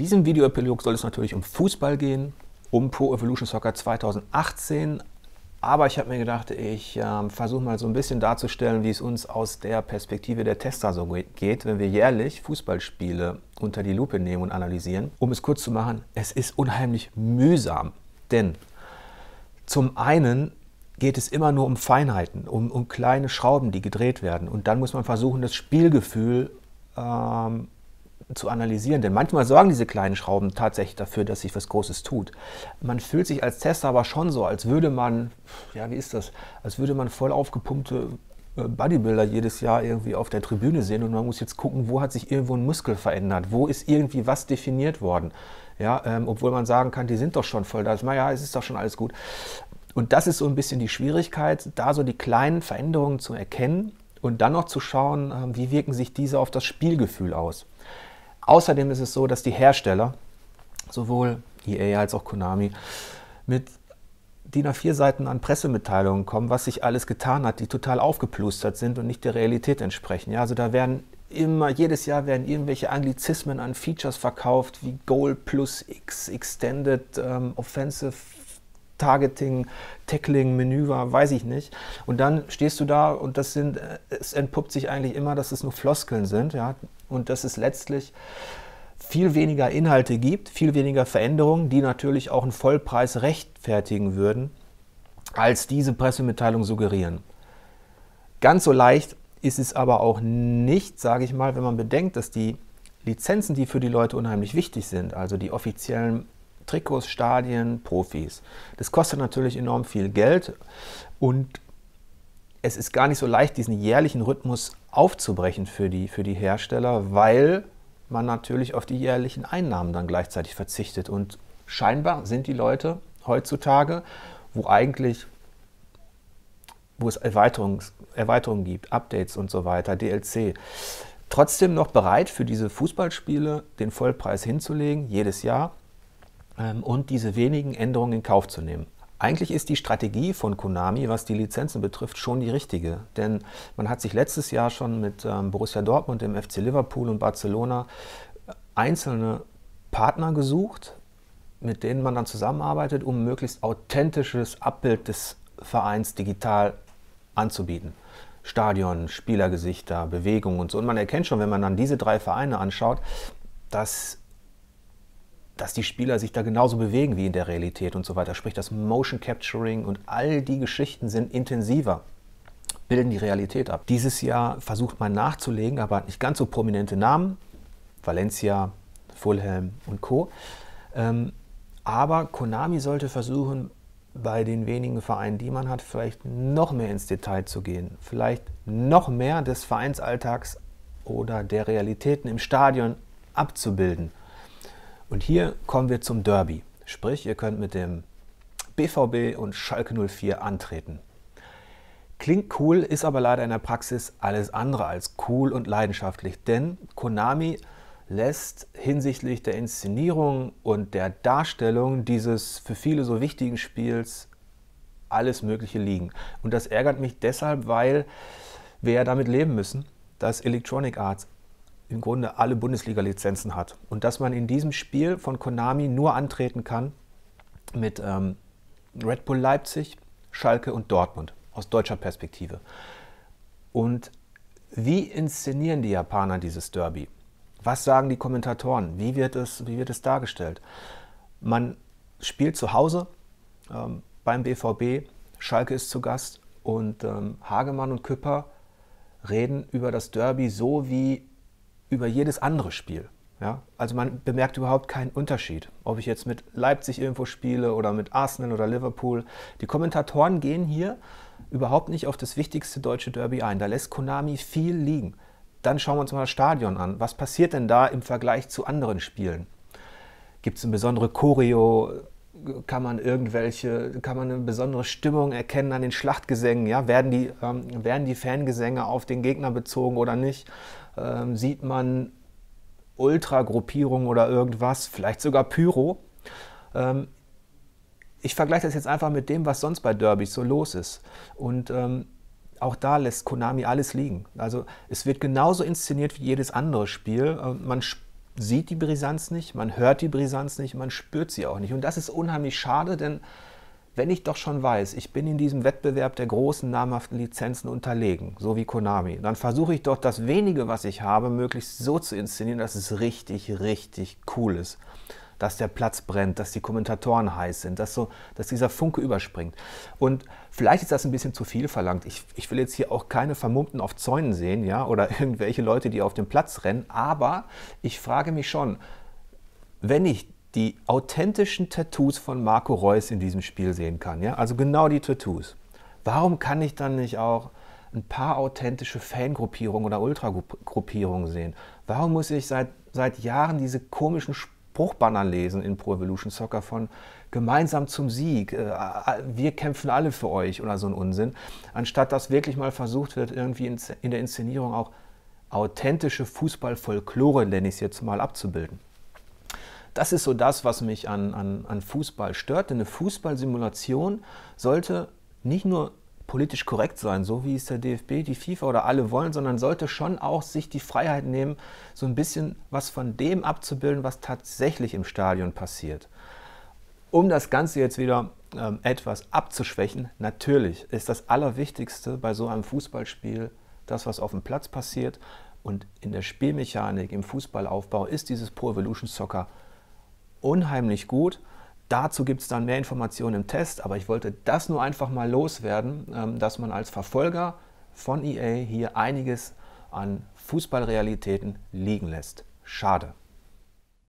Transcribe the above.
diesem Videoepilog soll es natürlich um Fußball gehen, um Pro Evolution Soccer 2018. Aber ich habe mir gedacht, ich äh, versuche mal so ein bisschen darzustellen, wie es uns aus der Perspektive der Tester so geht, wenn wir jährlich Fußballspiele unter die Lupe nehmen und analysieren. Um es kurz zu machen, es ist unheimlich mühsam, denn zum einen geht es immer nur um Feinheiten, um, um kleine Schrauben, die gedreht werden. Und dann muss man versuchen, das Spielgefühl ähm, zu analysieren, denn manchmal sorgen diese kleinen Schrauben tatsächlich dafür, dass sich was Großes tut. Man fühlt sich als Tester aber schon so, als würde man, ja, wie ist das, als würde man voll aufgepumpte äh, Bodybuilder jedes Jahr irgendwie auf der Tribüne sehen und man muss jetzt gucken, wo hat sich irgendwo ein Muskel verändert, wo ist irgendwie was definiert worden. Ja, ähm, obwohl man sagen kann, die sind doch schon voll da. Naja, es ist doch schon alles gut. Und das ist so ein bisschen die Schwierigkeit, da so die kleinen Veränderungen zu erkennen und dann noch zu schauen, ähm, wie wirken sich diese auf das Spielgefühl aus. Außerdem ist es so, dass die Hersteller, sowohl EA als auch Konami, mit DIN A4-Seiten an Pressemitteilungen kommen, was sich alles getan hat, die total aufgeplustert sind und nicht der Realität entsprechen. Ja, also da werden immer, jedes Jahr werden irgendwelche Anglizismen an Features verkauft, wie Goal plus X, Extended, ähm, Offensive Targeting, Tackling, Manöver, weiß ich nicht. Und dann stehst du da und das sind, äh, es entpuppt sich eigentlich immer, dass es nur Floskeln sind. Ja? und dass es letztlich viel weniger Inhalte gibt, viel weniger Veränderungen, die natürlich auch einen Vollpreis rechtfertigen würden, als diese Pressemitteilung suggerieren. Ganz so leicht ist es aber auch nicht, sage ich mal, wenn man bedenkt, dass die Lizenzen, die für die Leute unheimlich wichtig sind, also die offiziellen Trikots, Stadien, Profis, das kostet natürlich enorm viel Geld und es ist gar nicht so leicht, diesen jährlichen Rhythmus aufzubrechen für die, für die Hersteller, weil man natürlich auf die jährlichen Einnahmen dann gleichzeitig verzichtet. Und scheinbar sind die Leute heutzutage, wo eigentlich wo es Erweiterungs, Erweiterungen gibt, Updates und so weiter, DLC, trotzdem noch bereit für diese Fußballspiele den Vollpreis hinzulegen, jedes Jahr, ähm, und diese wenigen Änderungen in Kauf zu nehmen. Eigentlich ist die Strategie von Konami, was die Lizenzen betrifft, schon die richtige. Denn man hat sich letztes Jahr schon mit ähm, Borussia Dortmund, dem FC Liverpool und Barcelona äh, einzelne Partner gesucht, mit denen man dann zusammenarbeitet, um möglichst authentisches Abbild des Vereins digital anzubieten. Stadion, Spielergesichter, Bewegung und so. Und man erkennt schon, wenn man dann diese drei Vereine anschaut, dass dass die Spieler sich da genauso bewegen wie in der Realität und so weiter. Sprich, das Motion Capturing und all die Geschichten sind intensiver bilden die Realität ab. Dieses Jahr versucht man nachzulegen, aber hat nicht ganz so prominente Namen. Valencia, Fulham und Co. Ähm, aber Konami sollte versuchen, bei den wenigen Vereinen, die man hat, vielleicht noch mehr ins Detail zu gehen. Vielleicht noch mehr des Vereinsalltags oder der Realitäten im Stadion abzubilden. Und hier kommen wir zum Derby. Sprich, ihr könnt mit dem BVB und Schalke 04 antreten. Klingt cool, ist aber leider in der Praxis alles andere als cool und leidenschaftlich, denn Konami lässt hinsichtlich der Inszenierung und der Darstellung dieses für viele so wichtigen Spiels alles Mögliche liegen. Und das ärgert mich deshalb, weil wir ja damit leben müssen, dass Electronic Arts im Grunde alle Bundesliga-Lizenzen hat. Und dass man in diesem Spiel von Konami nur antreten kann mit ähm, Red Bull Leipzig, Schalke und Dortmund aus deutscher Perspektive. Und wie inszenieren die Japaner dieses Derby? Was sagen die Kommentatoren? Wie wird es, wie wird es dargestellt? Man spielt zu Hause ähm, beim BVB, Schalke ist zu Gast und ähm, Hagemann und Küpper reden über das Derby so, wie über jedes andere Spiel. Ja? Also man bemerkt überhaupt keinen Unterschied, ob ich jetzt mit Leipzig irgendwo spiele oder mit Arsenal oder Liverpool. Die Kommentatoren gehen hier überhaupt nicht auf das wichtigste deutsche Derby ein. Da lässt Konami viel liegen. Dann schauen wir uns mal das Stadion an. Was passiert denn da im Vergleich zu anderen Spielen? Gibt es eine besondere Choreo? Kann man irgendwelche, kann man eine besondere Stimmung erkennen an den Schlachtgesängen? Ja? Werden, die, ähm, werden die Fangesänge auf den Gegner bezogen oder nicht? ähm, sieht man Ultragruppierung oder irgendwas, vielleicht sogar Pyro. Ähm, ich vergleiche das jetzt einfach mit dem, was sonst bei Derbys so los ist. Und ähm, auch da lässt Konami alles liegen. Also es wird genauso inszeniert wie jedes andere Spiel. Ähm, man sieht die Brisanz nicht, man hört die Brisanz nicht, man spürt sie auch nicht. Und das ist unheimlich schade, denn wenn ich doch schon weiß, ich bin in diesem Wettbewerb der großen namhaften Lizenzen unterlegen, so wie Konami, dann versuche ich doch das wenige, was ich habe, möglichst so zu inszenieren, dass es richtig, richtig cool ist. Dass der Platz brennt, dass die Kommentatoren heiß sind, dass, so, dass dieser Funke überspringt. Und vielleicht ist das ein bisschen zu viel verlangt. Ich, ich will jetzt hier auch keine Vermummten auf Zäunen sehen, ja, oder irgendwelche Leute, die auf dem Platz rennen, aber ich frage mich schon, wenn ich die authentischen Tattoos von Marco Reus in diesem Spiel sehen kann. Ja? Also genau die Tattoos. Warum kann ich dann nicht auch ein paar authentische Fangruppierungen oder Ultragruppierungen sehen? Warum muss ich seit, seit Jahren diese komischen Spruchbanner lesen in Pro Evolution Soccer von gemeinsam zum Sieg, äh, wir kämpfen alle für euch oder so ein Unsinn, anstatt dass wirklich mal versucht wird, irgendwie in der Inszenierung auch authentische Fußballfolklore, nenne ich es jetzt mal, abzubilden. Das ist so das, was mich an, an, an Fußball stört. Denn eine Fußballsimulation sollte nicht nur politisch korrekt sein, so wie es der DFB, die FIFA oder alle wollen, sondern sollte schon auch sich die Freiheit nehmen, so ein bisschen was von dem abzubilden, was tatsächlich im Stadion passiert. Um das Ganze jetzt wieder ähm, etwas abzuschwächen, natürlich ist das Allerwichtigste bei so einem Fußballspiel das, was auf dem Platz passiert. Und in der Spielmechanik, im Fußballaufbau ist dieses Pro Evolution Soccer unheimlich gut. Dazu gibt es dann mehr Informationen im Test, aber ich wollte das nur einfach mal loswerden, ähm, dass man als Verfolger von EA hier einiges an Fußballrealitäten liegen lässt. Schade.